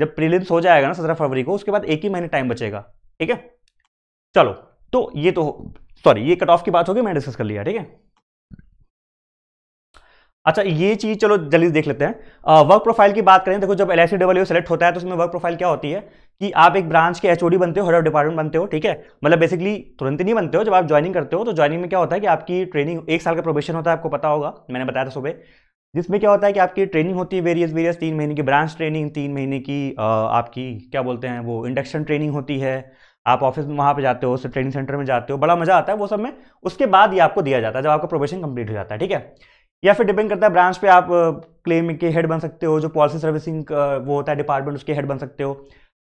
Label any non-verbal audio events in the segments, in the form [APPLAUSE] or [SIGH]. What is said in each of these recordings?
जब प्रीलिम्स हो जाएगा ना सत्रह फरवरी को उसके बाद एक ही महीने टाइम बचेगा ठीक है चलो तो ये तो सॉरी ये कट ऑफ की बात होगी मैंने डिस्कस कर लिया ठीक है अच्छा ये चीज चलो जल्दी देख लेते हैं वर्क प्रोफाइल की बात करें देखो जब एल आई डब्ल्यू सेलेक्ट होता है तो उसमें वर्क प्रोफाइल क्या होती है कि आप एक ब्रांच के एचओडी बनते हो हेड ऑफ डिपार्टमेंट बनते हो ठीक है मतलब बेसिकली तुरंत नहीं बनते हो जब आप ज्वाइनिंग करते हो तो ज्वाइनिंग में क्या होता है कि आपकी ट्रेनिंग एक साल का प्रोबेशन होता है आपको पता होगा मैंने बताया था सुबह जिसमें क्या होता है कि आपकी ट्रेनिंग होती है वेरियस वेरियस तीन महीने की ब्रांच ट्रेनिंग तीन महीने की आपकी क्या बोलते हैं वो इंडक्शन ट्रेनिंग होती है आप ऑफिस में वहाँ पर जाते हो ट्रेनिंग सेंटर में जाते हो बड़ा मज़ा आता है वो सब में उसके बाद ये आपको दिया जाता है जब आपका प्रोफेशन कंप्लीट हो जाता है ठीक है या फिर डिपेंड करता है ब्रांच पे आप क्लेम के हेड बन सकते हो जो पॉलिसी सर्विसिंग वो होता है डिपार्टमेंट उसके हेड बन सकते हो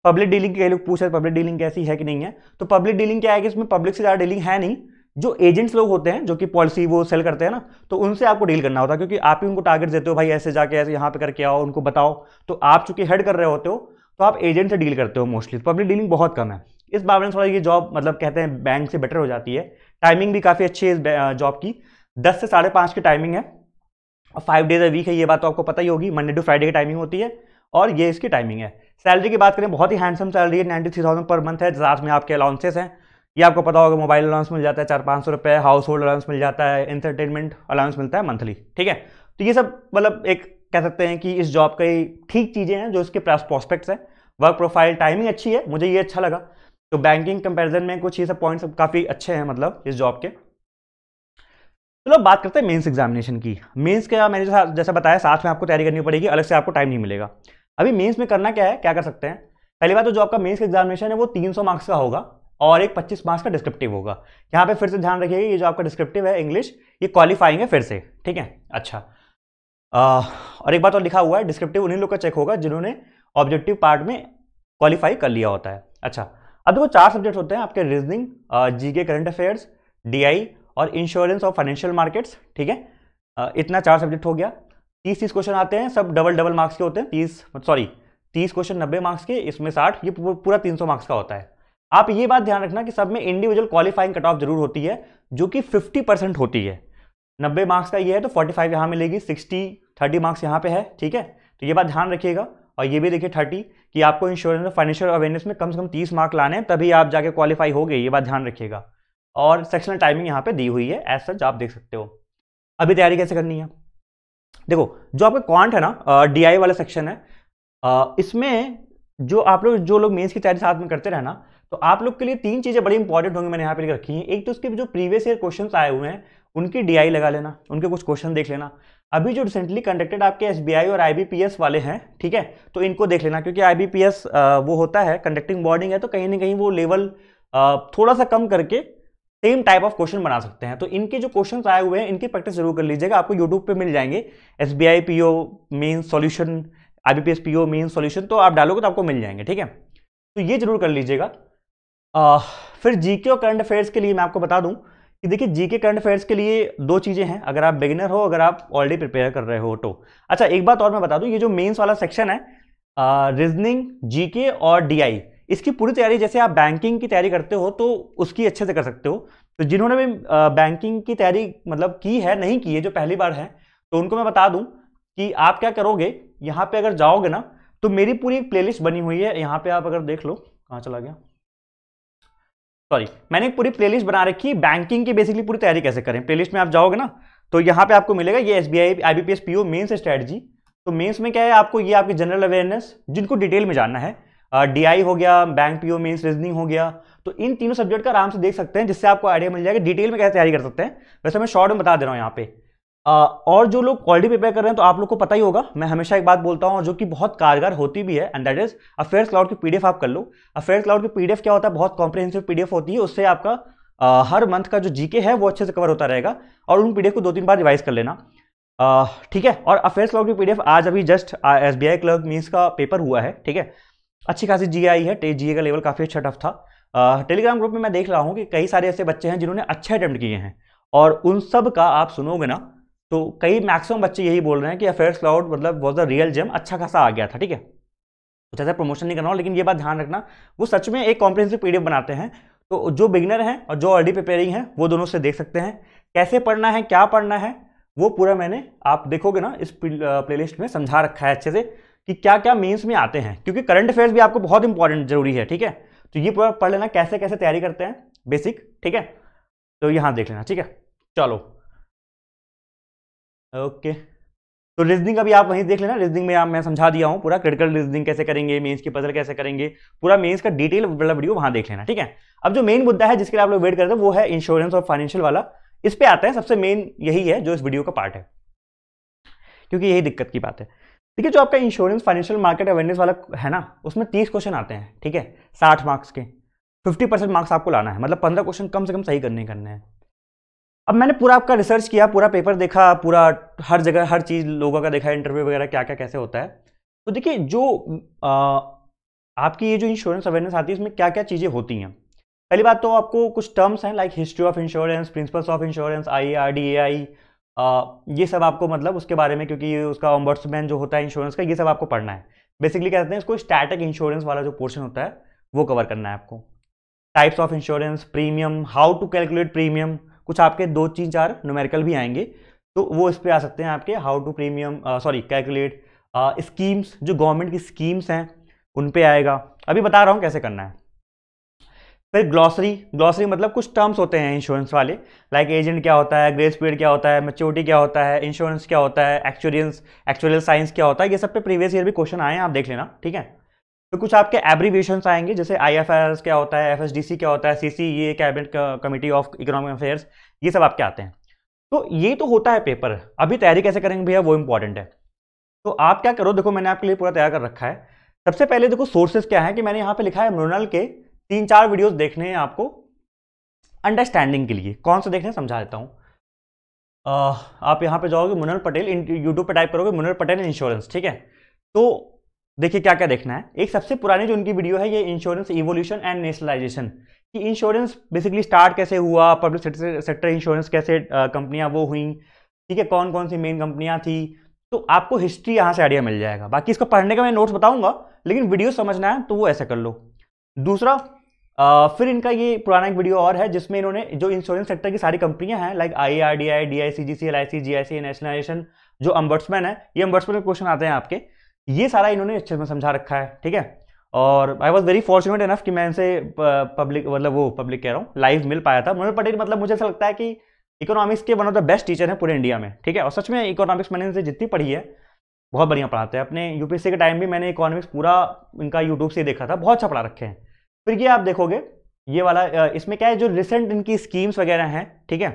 पब्लिक डीलिंग के लोग पूछ रहे पब्लिक डीलिंग कैसी है कि नहीं है तो पब्लिक डीलिंग क्या है कि इसमें पब्लिक से ज़्यादा डीलिंग है नहीं जो एजेंट्स लोग होते हैं जो कि पॉलिसी वो सेल करते हैं ना तो उनसे आपको डील करना होता है क्योंकि आप ही उनको टारगेट देते हो भाई ऐसे जाके ऐसे यहाँ पे करके आओ उनको बताओ तो आप चूंकि हेड कर रहे होते हो तो आप एजेंट से डील करते हो मोस्टली पब्लिक डीलिंग बहुत कम है इस बारे में थोड़ा ये जॉब मतलब कहते हैं बैंक से बेटर हो जाती है टाइमिंग भी काफ़ी अच्छी है इस जॉब की दस से साढ़े पाँच की टाइमिंग है और फाइव डेज अ वीक है ये बात तो आपको पता ही होगी मंडे टू फ्राइडे की टाइमिंग होती है और ये इसकी टाइमिंग है सैलरी की बात करें बहुत ही हैंडसम सैलरी है ninety three thousand per month है साथ में आपके अलाउंसेस हैं ये आपको पता होगा मोबाइल अलाउंस मिल जाता है चार पाँच सौ रुपये हाउस होल्ड अलाउंस मिल जाता है एंटरटेनमेंट अलाउंस मिलता है मंथली ठीक है तो ये सब मतलब एक कह सकते हैं कि इस जॉब कई ठीक चीज़ें हैं जो इसके प्रॉस्पेक्ट्स हैं वर्क प्रोफाइल टाइमिंग अच्छी है मुझे ये अच्छा लगा तो बैंकिंग कंपेरिजन में कुछ ये सब पॉइंट्स काफ़ी अच्छे हैं मतलब इस जॉब के चलो तो बात करते हैं मेंस एग्जामिनेशन की मेंस का मैंने जैसा बताया साथ में आपको तैयारी करनी पड़ेगी अलग से आपको टाइम नहीं मिलेगा अभी मेंस में करना क्या है क्या कर सकते हैं पहली बात तो जो आपका मेंस का एग्जामिनेशन है वो 300 मार्क्स का होगा और एक 25 मार्क्स का डिस्क्रिप्टिव होगा यहाँ पे फिर से ध्यान रखिएगा ये जो आपका डिस्क्रिप्टिव है इंग्लिश ये क्वालिफाइंग है फिर से ठीक है अच्छा आ, और एक बात और लिखा हुआ है डिस्क्रिप्टिव उन्हीं लोग का चेक होगा जिन्होंने ऑब्जेक्टिव पार्ट में क्वालिफाई कर लिया होता है अच्छा अब देखो चार सब्जेक्ट होते हैं आपके reasoning G K current affairs D और इंश्योरेंस और फाइनेंशियल मार्केट्स ठीक है इतना चार सब्जेक्ट हो गया तीस तीस क्वेश्चन आते हैं सब डबल डबल मार्क्स के होते हैं तीस सॉरी तीस क्वेश्चन नब्बे मार्क्स के इसमें साठ ये पूरा तीन सौ मार्क्स का होता है आप ये बात ध्यान रखना कि सब में इंडिविजुअल क्वालिफाइंग कट ऑफ जरूर होती है जो कि 50 परसेंट होती है 90 मार्क्स का ये है तो 45 फाइव यहाँ मिलेगी 60 30 मार्क्स यहाँ पे है ठीक है तो ये बात ध्यान रखिएगा और ये भी देखिए 30 कि आपको इंश्योरेंस और फाइनेंशियल अवेयरनेस में कम से कम 30 मार्क लाने हैं तभी आप जाके क्वालिफाई हो गए ये बात ध्यान रखिएगा और सेक्शनल टाइमिंग यहाँ पे दी हुई है एज सच आप देख सकते हो अभी तैयारी कैसे करनी है देखो जो आपका क्वांट है ना डी वाला सेक्शन है इसमें जो आप लोग जो लोग मेन्स की तैयारी साथ में करते रहना तो आप लोग के लिए तीन चीज़ें बड़ी इंपॉर्टेंट होंगी मैंने यहाँ पे रखी हैं एक तो उसके जो प्रीवियस ईयर क्वेश्चन आए हुए हैं उनकी डीआई लगा लेना उनके कुछ क्वेश्चन देख लेना अभी जो रिसेंटली कंडक्टेड आपके एसबीआई और आईबीपीएस वाले हैं ठीक है तो इनको देख लेना क्योंकि आईबीपीएस वो होता है कंडक्टिंग बॉर्डिंग है तो कहीं ना कहीं वो लेवल थोड़ा सा कम करके सेम टाइप ऑफ क्वेश्चन बना सकते हैं तो इनके जो क्वेश्चन आए हुए हैं इनकी प्रैक्टिस जरूर कर लीजिएगा आपको यूट्यूब पे मिल जाएंगे S B I P O main solution I B P S P O main solution तो आप डालोगे तो आपको मिल जाएंगे ठीक है तो ये जरूर कर लीजिएगा आ, फिर के और करंट अफेयर्स के लिए मैं आपको बता दूं कि देखिए जी के करंट अफेयर्स के लिए दो चीज़ें हैं अगर आप बिगिनर हो अगर आप ऑलरेडी प्रिपेयर कर रहे हो तो अच्छा एक बात और मैं बता दूं ये जो मेंस वाला सेक्शन है रीजनिंग के और डी इसकी पूरी तैयारी जैसे आप बैंकिंग की तैयारी करते हो तो उसकी अच्छे से कर सकते हो तो जिन्होंने भी बैंकिंग की तैयारी मतलब की है नहीं की है जो पहली बार है तो उनको मैं बता दूँ कि आप क्या करोगे यहाँ पर अगर जाओगे ना तो मेरी पूरी एक प्लेलिस्ट बनी हुई है यहाँ पे आप अगर देख लो कहाँ चला गया सॉरी मैंने पूरी प्लेलिस्ट बना रखी है बैंकिंग की बेसिकली पूरी तैयारी कैसे करें प्लेलिस्ट में आप जाओगे ना तो यहाँ पे आपको मिलेगा ये S B I I B P S P O mains strategy तो मेन्स में क्या है आपको ये आपकी जनरल अवेयरनेस जिनको डिटेल में जानना है डी आई हो गया bank P O mains reasoning हो गया तो इन तीनों सब्जेक्ट का आराम से देख सकते हैं जिससे आपको आइडिया मिल जाएगा डिटेल में कैसे तैयारी कर सकते हैं वैसे मैं शॉर्ट में बता दे रहा हूँ यहाँ पे और जो लोग क्वालिटी प्रिपेयर कर रहे हैं तो आप लोग को पता ही होगा मैं हमेशा एक बात बोलता हूँ और जो कि बहुत कारगर होती भी है and that is Affairs Cloud की पीडीएफ आप कर लो अफेयर्स क्लाउड की पीडीएफ क्या होता है बहुत कॉम्प्रिहेंसिव पीडीएफ होती है उससे आपका आ, हर मंथ का जो जीके है वो अच्छे से कवर होता रहेगा और उन पीडीएफ को दो तीन बार रिवाइज कर लेना ठीक है और अफेयर्स क्लाउड की पीडीएफ आज अभी just S B I clerk mains का पेपर हुआ है ठीक है अच्छी खासी जी आई है जी का लेवल काफ़ी अच्छा टफ था टेलीग्राम ग्रुप में मैं देख रहा हूँ कि कई सारे ऐसे बच्चे हैं जिन्होंने अच्छे अटैम्प्ट किए हैं और उन सब का आप सुनोगे ना तो कई मैक्सिमम बच्चे यही बोल रहे हैं कि अफेयर्स क्लाउड मतलब वॉज द रियल जेम अच्छा खासा आ गया था ठीक है ज़्यादा प्रमोशन नहीं करना हो लेकिन ये बात ध्यान रखना वो सच में एक कॉम्प्रेंसिव पीडीएफ बनाते हैं तो जो बिगनर हैं और जो ऑलरेडी प्रिपेयरिंग है वो दोनों से देख सकते हैं कैसे पढ़ना है क्या पढ़ना है वो पूरा मैंने आप देखोगे ना इस प्लेलिस्ट में समझा रखा है अच्छे से कि क्या क्या मीन्स में आते हैं क्योंकि करंट अफेयर्स भी आपको बहुत इंपॉर्टेंट जरूरी है ठीक है तो ये पूरा पढ़ लेना कैसे कैसे तैयारी करते हैं बेसिक ठीक है तो यहाँ देख लेना ठीक है चलो ओके तो रीजनिंग अभी आप वहीं देख लेना रीजनिंग में आप मैं समझा दिया हूँ पूरा क्रिटिकल रीजनिंग कैसे करेंगे मेंस की पजल कैसे करेंगे पूरा मेंस का डिटेल वाला वीडियो वहाँ देख लेना ठीक है अब जो मेन मुद्दा है जिसके लिए आप लोग वेट करते हैं वो है इंश्योरेंस और फाइनेंशियल वाला इस पर आते हैं सबसे मेन यही है जो इस वीडियो का पार्ट है क्योंकि यही दिक्कत की बात है ठीक है जो आपका इंश्योरेंस फाइनेंशियल मार्केट अवेयरनेस वाला है ना उसमें तीस क्वेश्चन आते हैं ठीक है साठ मार्क्स के फिफ्टी परसेंट मार्क्स आपको लाना है मतलब पंद्रह क्वेश्चन कम से कम सही करने करने हैं अब मैंने पूरा आपका रिसर्च किया पूरा पेपर देखा पूरा हर जगह हर चीज़ लोगों का देखा इंटरव्यू वगैरह क्या क्या कैसे होता है तो देखिए जो आ, आपकी ये जो इंश्योरेंस अवेयरनेस आती है इसमें क्या क्या चीज़ें होती हैं पहली बात तो आपको कुछ टर्म्स हैं like history of insurance principles of insurance I R D A I ये सब आपको मतलब उसके बारे में क्योंकि उसका ऑम्बर्समैन जो होता है इंश्योरेंस का ये सब आपको पढ़ना है बेसिकली कहते हैं इसको स्टैटिक इंश्योरेंस वाला जो पोर्शन होता है वो कवर करना है आपको types of insurance premium how to calculate premium कुछ आपके दो तीन चार नोमेरिकल भी आएंगे तो वो इस पर आ सकते हैं आपके how to premium sorry calculate schemes जो गवर्नमेंट की स्कीम्स हैं उन पर आएगा अभी बता रहा हूँ कैसे करना है फिर ग्लॉसरी ग्लॉसरी मतलब कुछ टर्म्स होते हैं इंश्योरेंस वाले लाइक like एजेंट क्या होता है ग्रेस पीरियड क्या होता है मेच्योरिटी क्या होता है इंश्योरेंस क्या होता है एक्चुरियंस एक्चुरियल साइंस क्या होता है ये सब पे प्रीवियस ईयर भी क्वेश्चन आए हैं आप देख लेना ठीक है तो कुछ आपके एब्रीवेशन आएंगे जैसे आई क्या होता है एफ क्या होता है सी ये cabinet committee of economic affairs ये सब आपके आते हैं तो ये तो होता है पेपर अभी तैयारी कैसे करेंगे भैया वो इंपॉर्टेंट है तो आप क्या करो देखो मैंने आपके लिए पूरा तैयार कर रखा है सबसे पहले देखो सोर्सेज क्या है कि मैंने यहाँ पे लिखा है मृणल के तीन चार वीडियोज देखने हैं आपको अंडरस्टैंडिंग के लिए कौन से देखने समझा देता हूँ आप यहाँ पे जाओगे मुनल पटेल यूट्यूब पर टाइप करोगे मुनल पटेल इंश्योरेंस ठीक है तो देखिए क्या क्या देखना है एक सबसे पुरानी जो उनकी वीडियो है ये इंश्योरेंस इवोल्यूशन एंड नेशनलाइजेशन कि इंश्योरेंस बेसिकली स्टार्ट कैसे हुआ पब्लिक सेक्टर इंश्योरेंस कैसे कंपनियाँ वो हुई ठीक है कौन कौन सी मेन कंपनियाँ थी तो आपको हिस्ट्री यहाँ से आइडिया मिल जाएगा बाकी इसको पढ़ने का मैं नोट्स बताऊँगा लेकिन वीडियो समझना है तो वो ऐसा कर लो दूसरा आ, फिर इनका ये पुराना एक वीडियो और है जिसमें इन्होंने जो इंश्योरेंस सेक्टर की सारी कंपनियां हैं like I R D I D I C G C L I C G I C nationalisation जो अम्बर्ट्समैन है ये अम्बर्ट्समैन के क्वेश्चन आते हैं आपके ये सारा इन्होंने अच्छे से मतलब समझा रखा है ठीक है और I was very fortunate enough कि मैं इनसे पब्लिक मतलब वो पब्लिक कह रहा हूँ लाइव मिल पाया था मनोहर पटेल मतलब मुझे ऐसा लगता है कि इकोनॉमिक्स के one of the best teacher हैं पूरे इंडिया में ठीक है और सच में इकोनॉमिक्स मैंने इनसे जितनी पढ़ी है बहुत बढ़िया पढ़ाते हैं अपने यूपीएससी के टाइम भी मैंने इकोनॉमिक्स पूरा इनका यूट्यूब से देखा था बहुत अच्छा पढ़ा रखे हैं फिर ये आप देखोगे ये वाला इसमें क्या है जो रिसेंट इनकी स्कीम्स वगैरह हैं ठीक है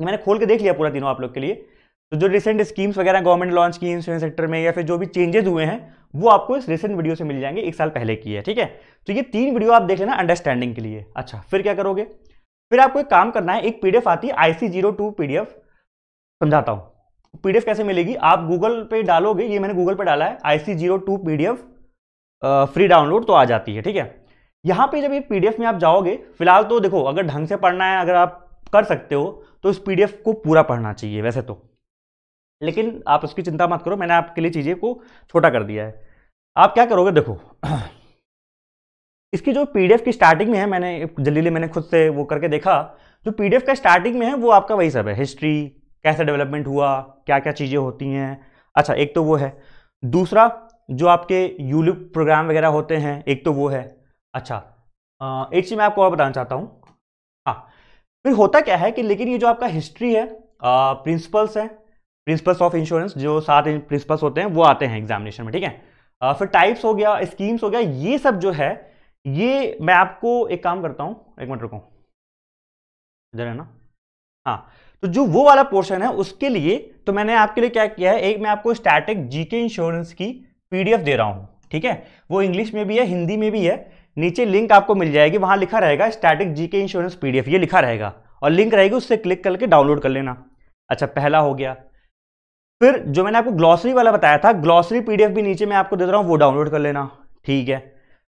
मैंने खोल के देख लिया पूरा तीनों आप लोग के लिए तो जो रिसेंट स्कीम्स वगैरह गवर्नमेंट लॉन्च की इंश्योरेंस सेक्टर में या फिर जो भी चेंजेस हुए हैं वो आपको इस रिसेंट वीडियो से मिल जाएंगे एक साल पहले की है ठीक है तो ये तीन वीडियो आप देख लेना अंडरस्टैंडिंग के लिए अच्छा फिर क्या करोगे फिर आपको एक काम करना है एक पीडीएफ आती है आईसी जीरो टू पीडीएफ समझाता हूँ पीडीएफ कैसे मिलेगी आप गूगल पे डालोगे ये मैंने गूगल पे डाला है IC zero two PDF free download तो आ जाती है ठीक है यहाँ पे जब ये पीडीएफ में आप जाओगे फिलहाल तो देखो अगर ढंग से पढ़ना है अगर आप कर सकते हो तो इस पीडीएफ को पूरा पढ़ना चाहिए वैसे तो लेकिन आप उसकी चिंता मत करो मैंने आपके लिए चीज़ें को छोटा कर दिया है आप क्या करोगे देखो इसकी जो पीडीएफ की स्टार्टिंग में है मैंने जल्दी मैंने खुद से वो करके देखा जो पीडीएफ का स्टार्टिंग में है वो आपका वही सब है हिस्ट्री कैसे डेवलपमेंट हुआ क्या क्या चीज़ें होती हैं अच्छा एक तो वो है दूसरा जो आपके यूलिप प्रोग्राम वगैरह होते हैं एक तो वो है अच्छा एक चीज़ मैं आपको और बताना चाहता हूँ हाँ फिर होता क्या है कि लेकिन ये जो आपका हिस्ट्री है प्रिंसिपल्स हैं प्रिंसिपल्स ऑफ इंश्योरेंस जो सात प्रिंसिपल्स होते हैं वो आते हैं एग्जामिनेशन में ठीक है आ, फिर टाइप्स हो गया स्कीम्स हो गया ये सब जो है ये मैं आपको एक काम करता हूँ एक मिनट रुको इधर है ना हाँ तो जो वो वाला पोर्शन है उसके लिए तो मैंने आपके लिए क्या किया है एक मैं आपको स्टैटिक जीके इंश्योरेंस की पीडीएफ दे रहा हूँ ठीक है वो इंग्लिश में भी है हिंदी में भी है नीचे लिंक आपको मिल जाएगी वहाँ लिखा रहेगा स्टैटिक जीके इंश्योरेंस पीडीएफ ये लिखा रहेगा और लिंक रहेगी उससे क्लिक करके डाउनलोड कर लेना अच्छा पहला हो गया फिर जो मैंने आपको ग्लॉसरी वाला बताया था ग्लॉसरी पीडीएफ भी नीचे मैं आपको दे रहा हूँ वो डाउनलोड कर लेना ठीक है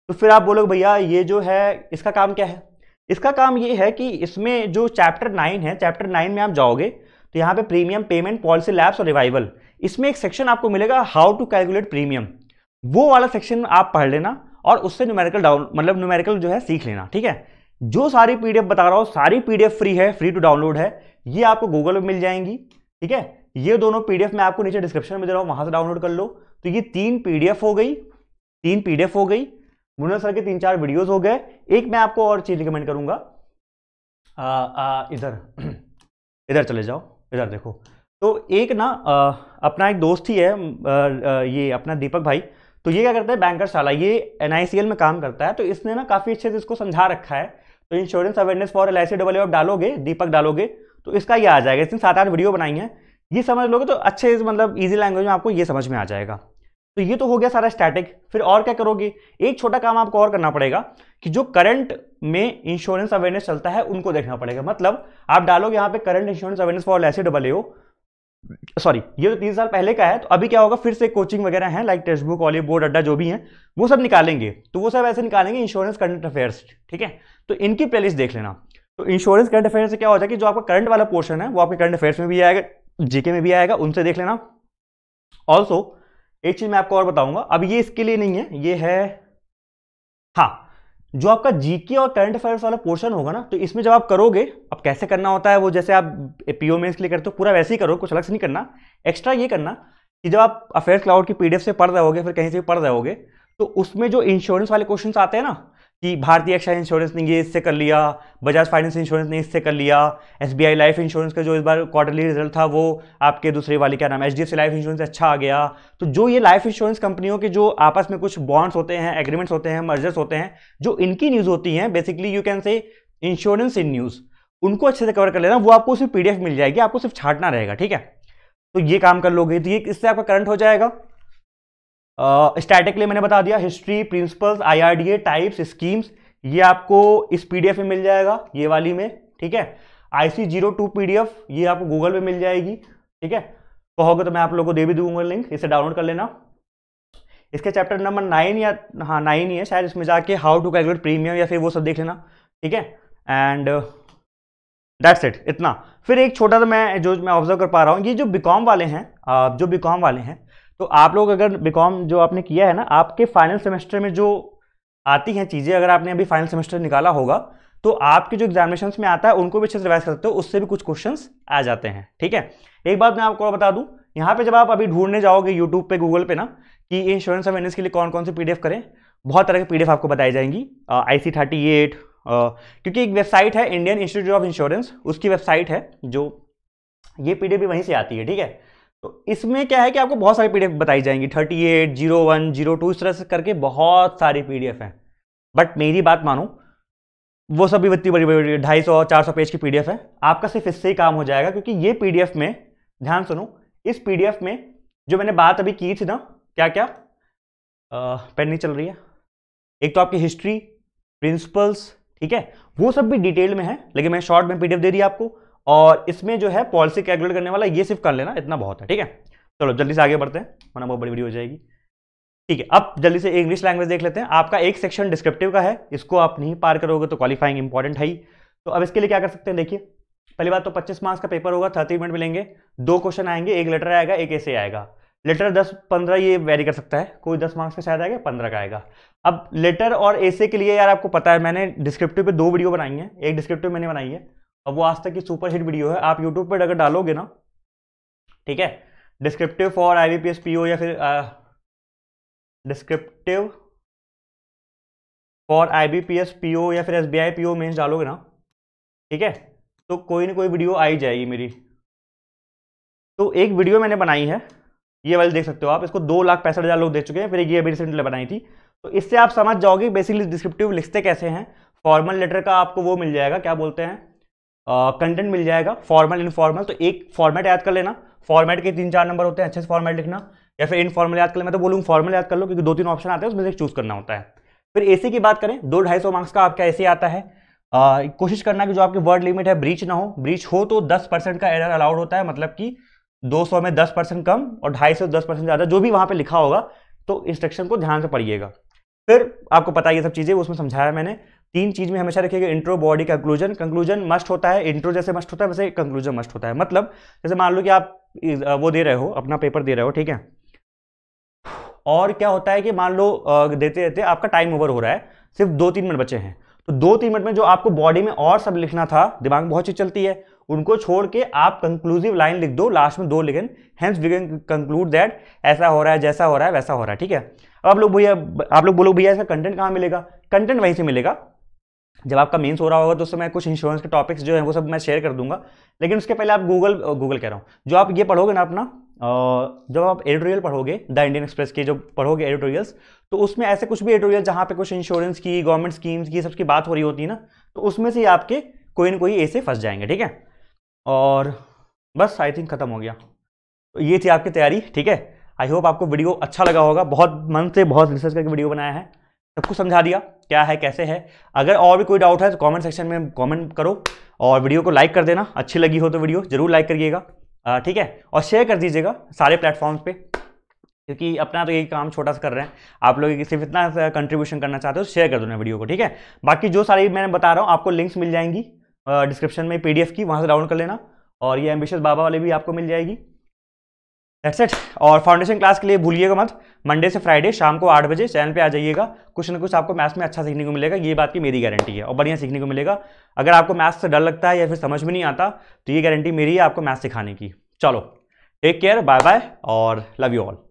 तो फिर आप बोलोगे भैया ये जो है इसका काम क्या है इसका काम ये है कि इसमें जो चैप्टर नाइन है चैप्टर नाइन में आप जाओगे तो यहाँ पे प्रीमियम पेमेंट पॉलिसी लैब्स और रिवाइवल इसमें एक सेक्शन आपको मिलेगा हाउ टू कैलकुलेट प्रीमियम वो वाला सेक्शन आप पढ़ लेना और उससे न्यूमेरिकल डाउन मतलब न्यूमेरिकल जो है सीख लेना ठीक है जो सारी पीडीएफ बता रहा हूँ सारी पीडीएफ फ्री है फ्री टू डाउनलोड है ये आपको गूगल पर मिल जाएंगी ठीक है ये दोनों पीडीएफ मैं आपको नीचे डिस्क्रिप्शन में दे रहा हूँ वहां से डाउनलोड कर लो तो ये तीन पीडीएफ हो गई तीन पीडीएफ हो गई मुन्ना सर के तीन चार वीडियोस हो गए एक मैं आपको और चीज रिकमेंड करूंगा आ, आ, इधर [CLEARS THROAT] इधर चले जाओ इधर देखो तो एक ना आ, अपना एक दोस्त ही है आ, ये अपना दीपक भाई तो ये क्या करता है बैंकर शाला ये एन में काम करता है तो इसने ना काफ़ी अच्छे से इसको समझा रखा है तो insurance awareness for L I C double डालोगे दीपक डालोगे तो इसका ये आ जाएगा इसने सात आठ वीडियो बनाई है ये समझ लोगे तो अच्छे मतलब ईजी लैंग्वेज में आपको ये समझ में आ जाएगा तो ये तो हो गया सारा स्टैटिक फिर और क्या करोगे एक छोटा काम आपको और करना पड़ेगा कि जो करंट में इंश्योरेंस अवेयरनेस चलता है उनको देखना पड़ेगा मतलब आप डालोगे यहाँ पे current insurance awareness for acid double A sorry ये तो तीन साल पहले का है तो अभी क्या होगा फिर से कोचिंग वगैरह है like textbook Oliveboard Adda जो भी है वो सब निकालेंगे तो वो सब ऐसे निकालेंगे इंश्योरेंस करंट अफेयर्स ठीक है तो इनकी प्लेलिस्ट देख लेना तो इंश्योरेंस करंट अफेयर से क्या हो जाएगा कि जो आपका करंट वाला पोर्शन है वो आपके करंट अफेयर्स में भी आएगा जीके में भी आएगा उनसे देख लेना ऑल्सो एक चीज़ मैं आपको और बताऊंगा अब ये इसके लिए नहीं है ये है हाँ जो आपका जीके और करंट अफेयर्स वाला पोर्शन होगा ना तो इसमें जब आप करोगे अब कैसे करना होता है वो जैसे आप पीओ में लिए करते हो पूरा वैसे ही करो कुछ अलग से नहीं करना एक्स्ट्रा ये करना कि जब आप अफेयर्स क्लाउड की पीडीएफ से पढ़ रहे होगे फिर कहीं से भी पढ़ रहे होगे तो उसमें जो इंश्योरेंस वाले क्वेश्चन आते हैं ना कि भारतीय एक्सा इंश्योरेंस ने ये इससे कर लिया बजाज फाइनेंस इंश्योरेंस ने इससे कर लिया S B I life insurance का जो इस बार क्वार्टरली रिजल्ट था वो आपके दूसरे वाले क्या नाम H D F C life insurance अच्छा आ गया तो जो ये लाइफ इंश्योरेंस कंपनियों के जो आपस में कुछ बॉन्ड्स होते हैं एग्रीमेंट्स होते हैं मर्जर्स होते हैं जो इनकी न्यूज़ होती हैं basically you can say insurance in news उनको अच्छे से कवर कर लेना वो आपको सिर्फ पी मिल जाएगी आपको सिर्फ छाटना रहेगा ठीक है तो ये काम कर लोगे तो ये इससे आपका करंट हो जाएगा स्टैटिकली uh, मैंने बता दिया history principles IRDA types schemes ये आपको इस पीडीएफ में मिल जाएगा ये वाली में ठीक है आईसी जीरो टू पी ये आपको गूगल पे मिल जाएगी ठीक है कहोगे तो मैं आप लोगों को दे भी दूंगा लिंक इसे डाउनलोड कर लेना इसके चैप्टर नंबर नाइन या हाँ नाइन ही है शायद इसमें जाके हाउ टू कैलकुलेट प्रीमियम या फिर वो सब देख लेना ठीक है एंड दैट्स इट इतना फिर एक छोटा सा मैं जो मैं ऑब्जर्व कर पा रहा हूँ ये जो बिकॉम वाले हैं जो बिकॉम वाले हैं तो आप लोग अगर बीकॉम जो आपने किया है ना आपके फाइनल सेमेस्टर में जो आती हैं चीज़ें अगर आपने अभी फाइनल सेमेस्टर निकाला होगा तो आपके जो एग्जामिनेशन में आता है उनको भी अच्छे से रिवाइज कर सकते हो उससे भी कुछ क्वेश्चन आ जाते हैं ठीक है एक बात मैं आपको बता दूँ यहाँ पर जब आप अभी ढूंढने जाओगे यूट्यूब पर गूगल पर ना कि इंश्योरेंस अवेयरनेस के लिए कौन कौन से पी करें बहुत तरह के पी आपको बताई जाएंगी आई सी थर्टी एट क्योंकि एक वेबसाइट है इंडियन इंस्टीट्यूट ऑफ इंश्योरेंस उसकी वेबसाइट है जो ये पीडीएफ भी वहीं से आती है ठीक है तो इसमें क्या है कि आपको बहुत सारी पीडीएफ बताई जाएंगी thirty eight zero one zero two इस तरह से करके बहुत सारी पीडीएफ हैं बट मेरी बात मानो वो सब भी इतनी बड़ी बड़ी ढाई सौ चार सौ पेज की पीडीएफ है आपका सिर्फ इससे ही काम हो जाएगा क्योंकि ये पीडीएफ में ध्यान सुनो इस पीडीएफ में जो मैंने बात अभी की थी ना क्या क्या पेन नहीं चल रही है एक तो आपकी हिस्ट्री प्रिंसिपल्स ठीक है वो सब भी डिटेल में है लेकिन मैं शॉर्ट में पीडीएफ दे दी आपको और इसमें जो है पॉलिसी कैलकुलेट करने वाला ये सिर्फ कर लेना इतना बहुत है ठीक है चलो जल्दी से आगे बढ़ते हैं वरना बहुत बड़ी वीडियो हो जाएगी ठीक है अब जल्दी से इंग्लिश लैंग्वेज देख लेते हैं आपका एक सेक्शन डिस्क्रिप्टिव का है इसको आप नहीं पार करोगे तो क्वालिफाइंग इंपॉर्टेंट है ही तो अब इसके लिए क्या कर सकते हैं देखिए पहली बात तो पच्चीस मार्क्स का पेपर होगा थर्टी मिनट मिलेंगे दो क्वेश्चन आएंगे एक लेटर आएगा एक ऐसे आएगा लेटर 10 15 ये वेरी कर सकता है कोई 10 मार्क्स का शायद आएगा 15 का आएगा अब लेटर और ऐसे के लिए यार आपको पता है मैंने डिस्क्रिप्टिव पे दो वीडियो बनाई है एक डिस्क्रिप्टिव मैंने बनाई है अब वो आज तक की सुपर हिट वीडियो है आप यूट्यूब पर अगर डालोगे ना ठीक है descriptive for I B O या फिर descriptive for I B O या फिर S B I P mains डालोगे ना ठीक है तो कोई ना कोई वीडियो आई जाएगी मेरी तो एक वीडियो मैंने बनाई है ये वाली देख सकते हो आप इसको दो लाख पैंसठ हज़ार लोग दे चुके हैं फिर ये अभी रिसेंटली बनाई थी तो इससे आप समझ जाओगे बेसिकली डिस्क्रिप्टिव लिखते कैसे हैं फॉर्मल लेटर का आपको वो मिल जाएगा क्या बोलते हैं कंटेंट मिल जाएगा फॉर्मल इनफॉर्मल तो एक फॉर्मेट याद कर लेना फॉर्मेट के तीन चार नंबर होते हैं अच्छे से फॉर्मेट लिखना या फिर इनफॉर्मल याद कर लेना मैं तो बोलूँ फॉर्मल याद कर लो क्योंकि दो तीन ऑप्शन आते हैं उसमें से चूज़ करना होता है फिर ए की बात करें दो ढाई सौ मार्क्स का आपका एसी आता है कोशिश करना कि जो आपकी वर्ड लिमिट है ब्रीच ना हो ब्रीच हो तो दस परसेंट का एरर अलाउड होता है मतलब कि 200 में 10 परसेंट कम और 250 से 10 परसेंट ज़्यादा जो भी वहाँ पे लिखा होगा तो इंस्ट्रक्शन को ध्यान से पढ़िएगा फिर आपको पता ये सब चीज़ें उसमें समझाया मैंने तीन चीज में हमेशा रखिएगा intro body conclusion conclusion must होता है इंट्रो जैसे मस्ट होता है वैसे कंक्लूजन मस्ट होता है मतलब जैसे मान लो कि आप वो दे रहे हो अपना पेपर दे रहे हो ठीक है और क्या होता है कि मान लो देते देते आपका टाइम ओवर हो रहा है सिर्फ दो तीन मिनट बचे हैं तो दो तीन मिनट में जो आपको बॉडी में और सब लिखना था दिमाग बहुत चीज चलती है उनको छोड़ के आप कंक्लूसिव लाइन लिख दो लास्ट में दो लिखें hence we can conclude that ऐसा हो रहा है जैसा हो रहा है वैसा हो रहा है ठीक है अब आप लोग भैया आप लोग बोलो भैया इसका कंटेंट कहाँ मिलेगा कंटेंट वहीं से मिलेगा जब आपका मेंस हो रहा होगा तो उस समय कुछ इंश्योरेंस के टॉपिक्स जो है वो सब मैं शेयर कर दूंगा लेकिन उसके पहले आप गूगल गूगल कह रहा हूँ जो आप ये पढ़ोगे ना अपना जब आप एडिटोरियल पढ़ोगे द इंडियन एक्सप्रेस के जो पढ़ोगे एडिटोरियल्स तो उसमें ऐसे कुछ भी एडिटोरियल जहाँ पे कुछ इंश्योरेंस की गवर्नमेंट स्कीम्स की सबकी बात हो रही होती है ना तो उसमें से आपके कोई ना कोई ऐसे फंस जाएंगे ठीक है और बस आई थिंक खत्म हो गया तो ये थी आपकी तैयारी ठीक है आई होप आपको वीडियो अच्छा लगा होगा बहुत मन से बहुत रिसर्च करके वीडियो बनाया है सब तो कुछ समझा दिया क्या है कैसे है अगर और भी कोई डाउट है तो कमेंट सेक्शन में कमेंट करो और वीडियो को लाइक कर देना अच्छी लगी हो तो वीडियो जरूर लाइक करिएगा ठीक है और शेयर कर दीजिएगा सारे प्लेटफॉर्म्स पे क्योंकि अपना तो यही काम छोटा सा कर रहे हैं आप लोग सिर्फ इतना कंट्रीब्यूशन करना चाहते हो तो शेयर कर ना वीडियो को ठीक है बाकी जो सारी मैंने बता रहा हूँ आपको लिंक्स मिल जाएंगी डिस्क्रिप्शन में पीडीएफ की वहाँ से डाउनलोड कर लेना और ये एम्बिशियस बाबा वाले भी आपको मिल जाएगी दैट्स इट और फाउंडेशन क्लास के लिए भूलिएगा मत मंडे से फ्राइडे शाम को आठ बजे चैनल पे आ जाइएगा कुछ ना कुछ आपको मैथ्स में अच्छा सीखने को मिलेगा ये बात की मेरी गारंटी है और बढ़िया सीखने को मिलेगा अगर आपको मैथ्स से डर लगता है या फिर समझ में नहीं आता तो ये गारंटी मेरी है आपको मैथ्स सिखाने की चलो टेक केयर बाय बाय और लव यू ऑल